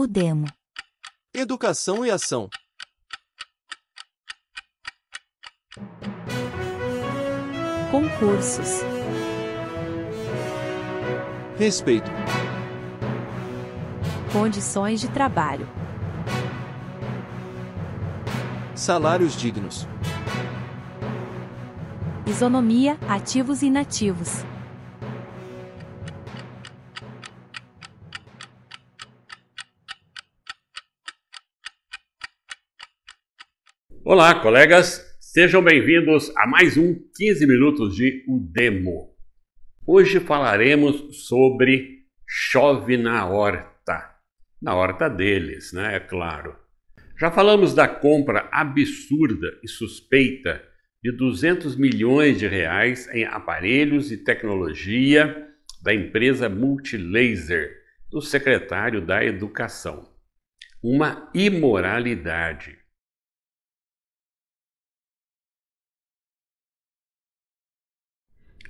O demo. Educação e ação. Concursos. Respeito. Condições de trabalho. Salários dignos. Isonomia, ativos e inativos. Olá, colegas! Sejam bem-vindos a mais um 15 Minutos de o Demo. Hoje falaremos sobre chove na horta. Na horta deles, né? É claro. Já falamos da compra absurda e suspeita de 200 milhões de reais em aparelhos e tecnologia da empresa Multilaser, do secretário da Educação. Uma imoralidade.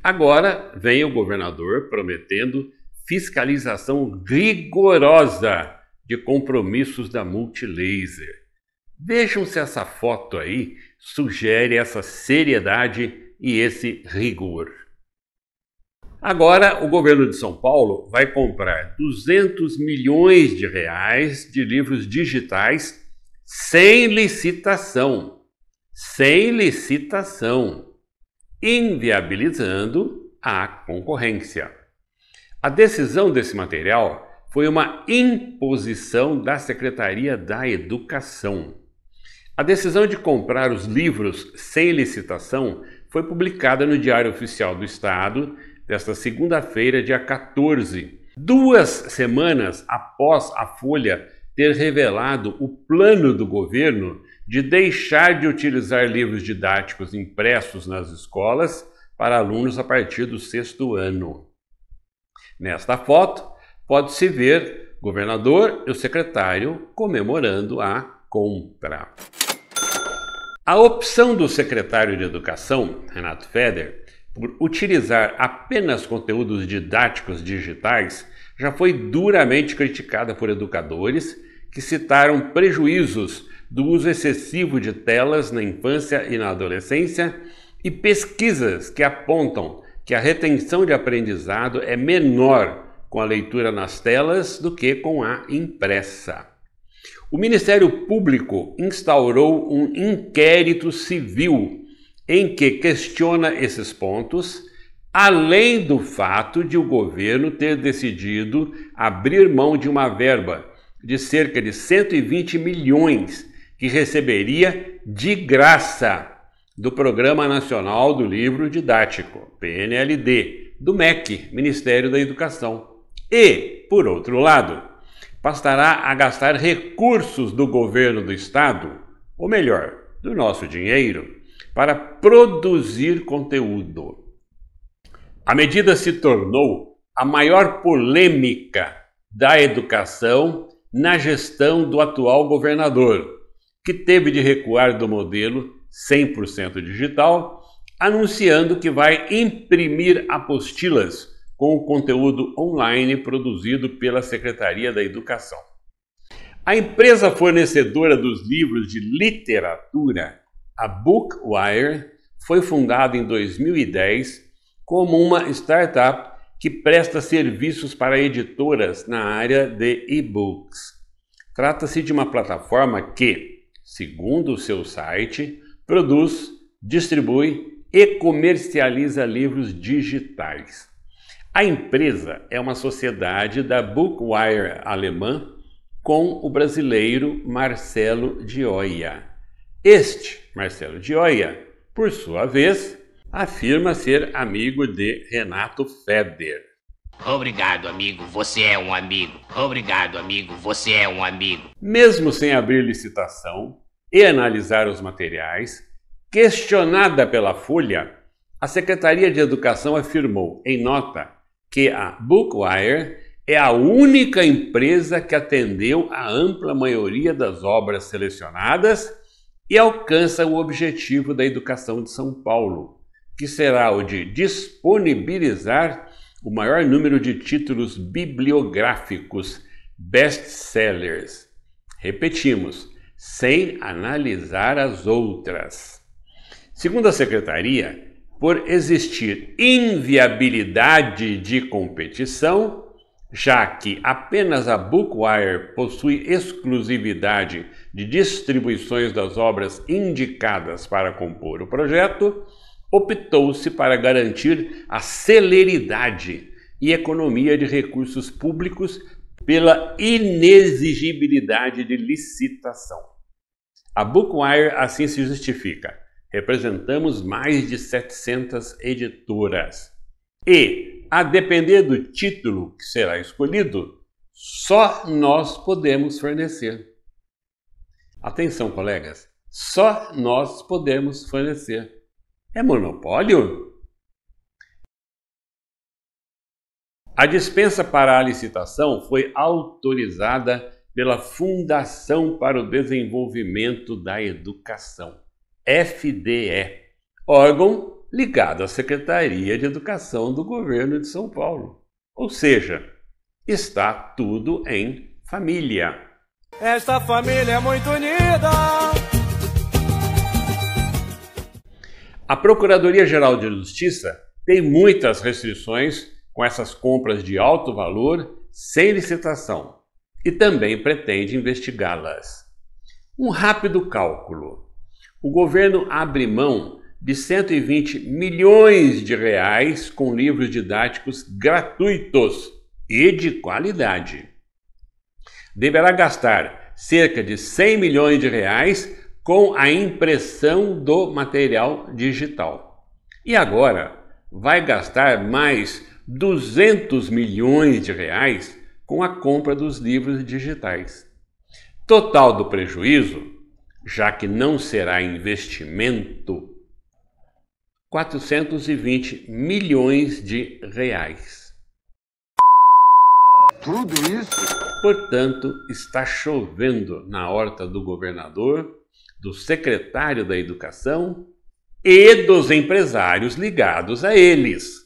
Agora vem o governador prometendo fiscalização rigorosa de compromissos da Multilaser. Vejam se essa foto aí sugere essa seriedade e esse rigor. Agora, o governo de São Paulo vai comprar 200 milhões de reais de livros digitais sem licitação. Sem licitação inviabilizando a concorrência. A decisão desse material foi uma imposição da Secretaria da Educação. A decisão de comprar os livros sem licitação foi publicada no Diário Oficial do Estado desta segunda-feira, dia 14, duas semanas após a Folha ter revelado o plano do governo de deixar de utilizar livros didáticos impressos nas escolas para alunos a partir do sexto ano. Nesta foto, pode-se ver o governador e o secretário comemorando a compra. A opção do secretário de Educação, Renato Feder, por utilizar apenas conteúdos didáticos digitais já foi duramente criticada por educadores que citaram prejuízos do uso excessivo de telas na infância e na adolescência e pesquisas que apontam que a retenção de aprendizado é menor com a leitura nas telas do que com a impressa. O Ministério Público instaurou um inquérito civil em que questiona esses pontos, além do fato de o governo ter decidido abrir mão de uma verba de cerca de 120 milhões que receberia de graça do Programa Nacional do Livro Didático, PNLD, do MEC, Ministério da Educação. E, por outro lado, passará a gastar recursos do governo do Estado, ou melhor, do nosso dinheiro, para produzir conteúdo. A medida se tornou a maior polêmica da educação na gestão do atual governador, que teve de recuar do modelo 100% digital, anunciando que vai imprimir apostilas com o conteúdo online produzido pela Secretaria da Educação. A empresa fornecedora dos livros de literatura, a Bookwire, foi fundada em 2010 como uma startup que presta serviços para editoras na área de e-books. Trata-se de uma plataforma que, segundo o seu site, produz, distribui e comercializa livros digitais. A empresa é uma sociedade da Bookwire alemã com o brasileiro Marcelo Dioia. Este, Marcelo Dioia, por sua vez, afirma ser amigo de Renato Feder. Obrigado, amigo. Você é um amigo. Obrigado, amigo. Você é um amigo. Mesmo sem abrir licitação e analisar os materiais, questionada pela Folha, a Secretaria de Educação afirmou em nota que a Bookwire é a única empresa que atendeu a ampla maioria das obras selecionadas e alcança o objetivo da educação de São Paulo, que será o de disponibilizar o maior número de títulos bibliográficos best-sellers. Repetimos, sem analisar as outras. Segundo a secretaria, por existir inviabilidade de competição, já que apenas a Bookwire possui exclusividade de distribuições das obras indicadas para compor o projeto, optou-se para garantir a celeridade e economia de recursos públicos pela inexigibilidade de licitação. A Bookwire assim se justifica. Representamos mais de 700 editoras. E, a depender do título que será escolhido, só nós podemos fornecer. Atenção, colegas, só nós podemos fornecer. É monopólio? A dispensa para a licitação foi autorizada pela Fundação para o Desenvolvimento da Educação, FDE, órgão ligado à Secretaria de Educação do Governo de São Paulo. Ou seja, está tudo em família. Esta família é muito unida. A Procuradoria-Geral de Justiça tem muitas restrições com essas compras de alto valor sem licitação e também pretende investigá-las. Um rápido cálculo: o governo abre mão de 120 milhões de reais com livros didáticos gratuitos e de qualidade. Deverá gastar cerca de 100 milhões de reais com a impressão do material digital. E agora vai gastar mais 200 milhões de reais com a compra dos livros digitais. Total do prejuízo, já que não será investimento, 420 milhões de reais. Tudo isso? Portanto, está chovendo na horta do governador do secretário da Educação e dos empresários ligados a eles.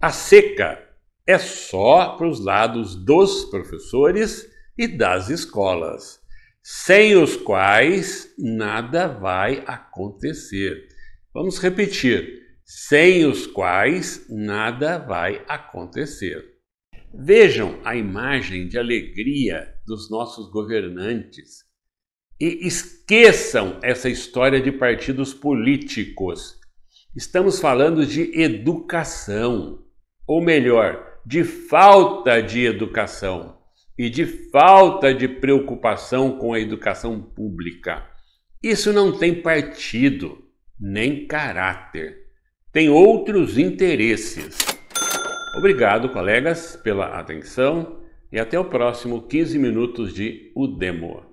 A seca é só para os lados dos professores e das escolas, sem os quais nada vai acontecer. Vamos repetir: sem os quais nada vai acontecer. Vejam a imagem de alegria dos nossos governantes e esqueçam essa história de partidos políticos. Estamos falando de educação, ou melhor, de falta de educação e de falta de preocupação com a educação pública. Isso não tem partido, nem caráter. Tem outros interesses. Obrigado, colegas, pela atenção e até o próximo 15 minutos de Udemo.